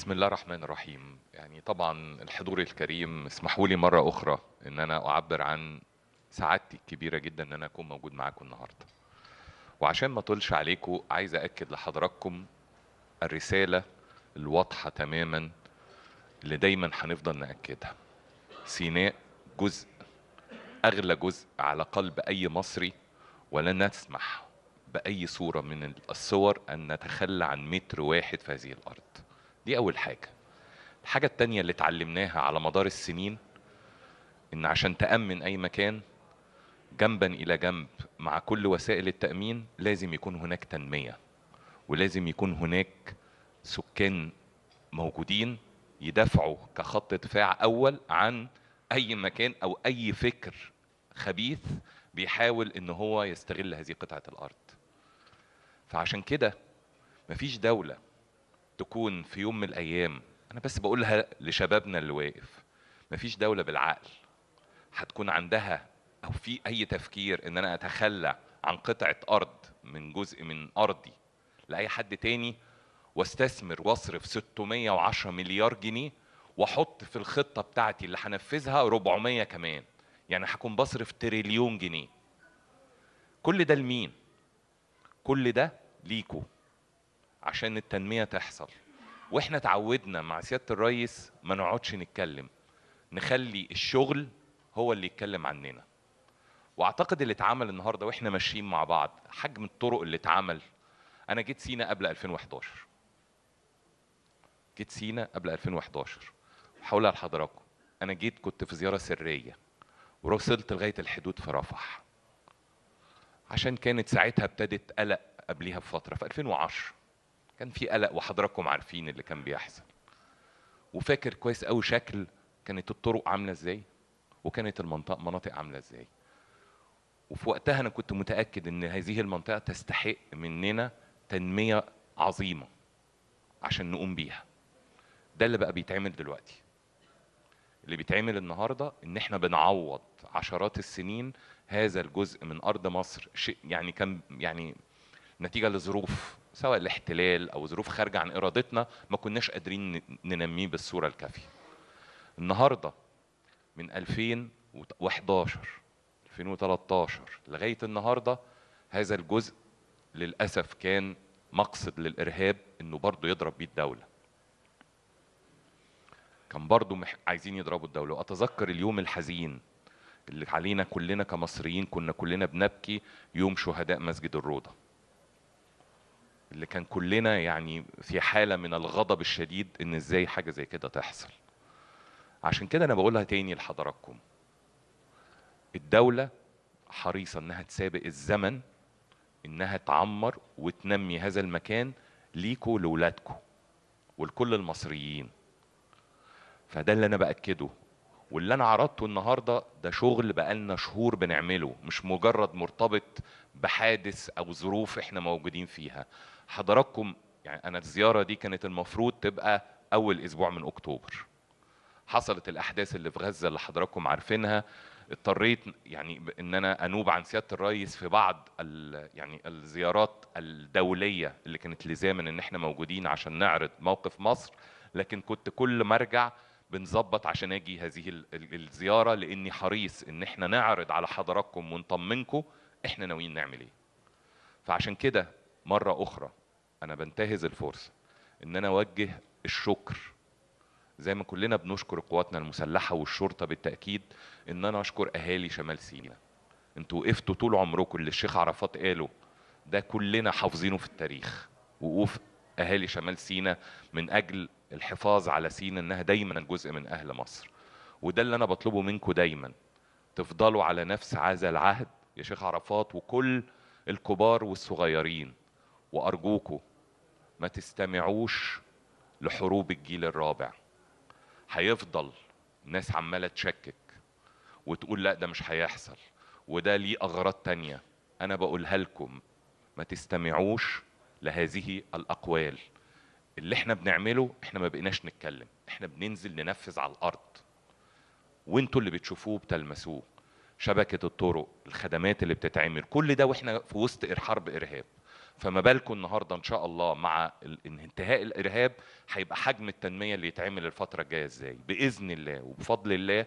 بسم الله الرحمن الرحيم يعني طبعا الحضور الكريم اسمحوا لي مرة أخرى إن أنا أعبر عن سعادتي الكبيرة جدا إن أنا أكون موجود معاكم النهاردة وعشان ما طولش عليكم عايز أأكد لحضراتكم الرسالة الواضحة تماما اللي دايما هنفضل نأكدها سيناء جزء أغلى جزء على قلب أي مصري ولا نسمح بأي صورة من الصور أن نتخلى عن متر واحد في هذه الأرض دي أول حاجة الحاجة التانية اللي اتعلمناها على مدار السنين إن عشان تأمن أي مكان جنبا إلى جنب مع كل وسائل التأمين لازم يكون هناك تنمية ولازم يكون هناك سكان موجودين يدافعوا كخط دفاع أول عن أي مكان أو أي فكر خبيث بيحاول إن هو يستغل هذه قطعة الأرض فعشان كده مفيش دولة تكون في يوم من الايام انا بس بقولها لشبابنا اللي واقف مفيش دوله بالعقل هتكون عندها او في اي تفكير ان انا اتخلى عن قطعه ارض من جزء من ارضي لاي حد تاني واستثمر واصرف 610 مليار جنيه واحط في الخطه بتاعتي اللي هنفذها 400 كمان يعني هكون بصرف تريليون جنيه كل ده لمين كل ده ليكو عشان التنميه تحصل واحنا تعودنا مع سياده الرئيس ما نقعدش نتكلم نخلي الشغل هو اللي يتكلم عننا واعتقد اللي اتعمل النهارده واحنا ماشيين مع بعض حجم الطرق اللي اتعمل انا جيت سينا قبل 2011 جيت سينا قبل 2011 هقولها لحضراتكم انا جيت كنت في زياره سريه ووصلت لغايه الحدود في رفح عشان كانت ساعتها ابتدت قلق قبليها بفتره في 2010 كان في قلق وحضراتكم عارفين اللي كان بيحصل وفاكر كويس قوي شكل كانت الطرق عامله ازاي وكانت المنطقه مناطق عامله ازاي وفي وقتها انا كنت متاكد ان هذه المنطقه تستحق مننا تنميه عظيمه عشان نقوم بيها ده اللي بقى بيتعمل دلوقتي اللي بيتعمل النهارده ان احنا بنعوض عشرات السنين هذا الجزء من ارض مصر شيء يعني كان يعني نتيجه لظروف سواء الاحتلال او ظروف خارجه عن ارادتنا ما كناش قادرين ننميه بالصوره الكافيه. النهارده من 2011 2013 لغايه النهارده هذا الجزء للاسف كان مقصد للارهاب انه برضه يضرب بيه الدوله. كان برضه عايزين يضربوا الدوله واتذكر اليوم الحزين اللي علينا كلنا كمصريين كنا كلنا بنبكي يوم شهداء مسجد الروضه. اللي كان كلنا يعني في حاله من الغضب الشديد ان ازاي حاجه زي كده تحصل عشان كده انا بقولها تاني لحضراتكم الدوله حريصه انها تسابق الزمن انها تعمر وتنمي هذا المكان ليكوا لولادكم ولكل المصريين فده اللي انا باكده واللي انا عرضته النهارده ده شغل بقالنا شهور بنعمله مش مجرد مرتبط بحادث او ظروف احنا موجودين فيها حضراتكم يعني انا الزياره دي كانت المفروض تبقى اول اسبوع من اكتوبر حصلت الاحداث اللي في غزه اللي حضراتكم عارفينها اضطريت يعني ان انا انوب عن سياده الرئيس في بعض ال يعني الزيارات الدوليه اللي كانت لزاما ان احنا موجودين عشان نعرض موقف مصر لكن كنت كل ما ارجع بنظبط عشان اجي هذه الزياره لاني حريص ان احنا نعرض على حضراتكم ونطمنكم احنا ناويين نعمل ايه. فعشان كده مره اخرى انا بنتهز الفرصه ان انا اوجه الشكر زي ما كلنا بنشكر قواتنا المسلحه والشرطه بالتاكيد ان انا اشكر اهالي شمال سيناء انتوا وقفتوا طول عمركم اللي الشيخ عرفات قاله ده كلنا حافظينه في التاريخ وقوف اهالي شمال سيناء من اجل الحفاظ على سيناء انها دايما جزء من اهل مصر وده اللي انا بطلبه منكم دايما تفضلوا على نفس هذا العهد يا شيخ عرفات وكل الكبار والصغيرين وارجوكم ما تستمعوش لحروب الجيل الرابع هيفضل الناس عماله تشكك وتقول لا ده مش هيحصل وده ليه اغراض تانية انا بقولها لكم ما تستمعوش لهذه الاقوال اللي احنا بنعمله احنا ما بقيناش نتكلم احنا بننزل ننفذ على الارض وانتوا اللي بتشوفوه بتلمسوه شبكه الطرق الخدمات اللي بتتعمل كل ده واحنا في وسط حرب ارهاب فما بالكم النهارده ان شاء الله مع انتهاء الارهاب هيبقى حجم التنميه اللي يتعمل الفتره الجايه ازاي باذن الله وبفضل الله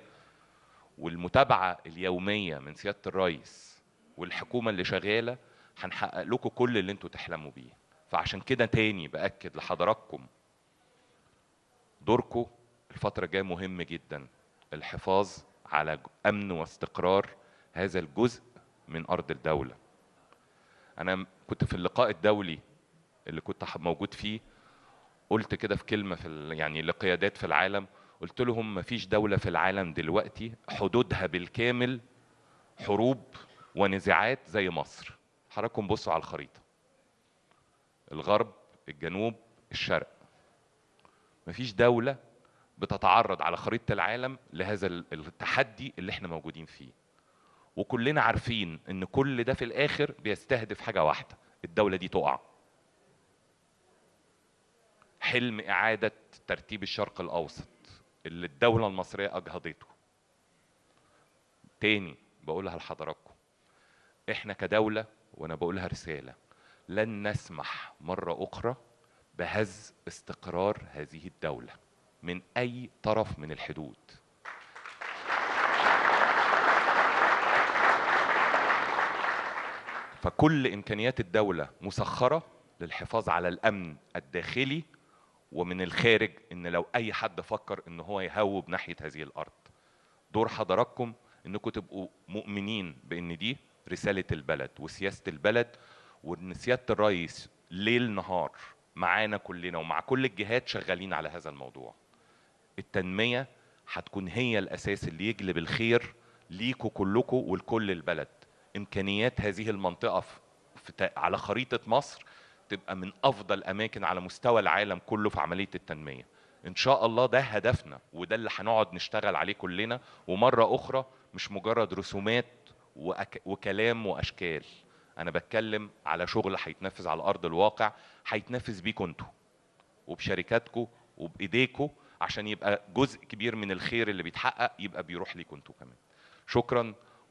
والمتابعه اليوميه من سياده الرئيس والحكومه اللي شغاله هنحقق لكم كل اللي انتم تحلموا بيه فعشان كده تاني باكد لحضراتكم دوركم الفتره الجايه مهم جدا الحفاظ على امن واستقرار هذا الجزء من ارض الدوله انا كنت في اللقاء الدولي اللي كنت موجود فيه قلت كده في كلمه في يعني لقيادات في العالم قلت لهم ما فيش دوله في العالم دلوقتي حدودها بالكامل حروب ونزاعات زي مصر حضراتكم بصوا على الخريطه الغرب الجنوب الشرق مفيش دولة بتتعرض على خريطة العالم لهذا التحدي اللي احنا موجودين فيه وكلنا عارفين ان كل ده في الاخر بيستهدف حاجه واحده الدوله دي تقع حلم اعاده ترتيب الشرق الاوسط اللي الدوله المصريه اجهضته تاني بقولها لحضراتكم احنا كدوله وانا بقولها رساله لن نسمح مره اخرى بهز استقرار هذه الدوله من اي طرف من الحدود فكل امكانيات الدوله مسخره للحفاظ على الامن الداخلي ومن الخارج ان لو اي حد فكر ان هو يهوب ناحيه هذه الارض دور حضراتكم انكم تبقوا مؤمنين بان دي رساله البلد وسياسه البلد وان سياده الرئيس ليل نهار معانا كلنا ومع كل الجهات شغالين على هذا الموضوع التنميه هتكون هي الاساس اللي يجلب الخير ليكوا كلكوا ولكل البلد امكانيات هذه المنطقه في على خريطه مصر تبقى من افضل اماكن على مستوى العالم كله في عمليه التنميه ان شاء الله ده هدفنا وده اللي هنقعد نشتغل عليه كلنا ومره اخرى مش مجرد رسومات وأك... وكلام واشكال انا بتكلم على شغل هيتنفذ على ارض الواقع هيتنفذ بيكوا انتوا وبشركاتكم وبايديكم عشان يبقى جزء كبير من الخير اللي بيتحقق يبقى بيروح ليكوا انتوا كمان شكرا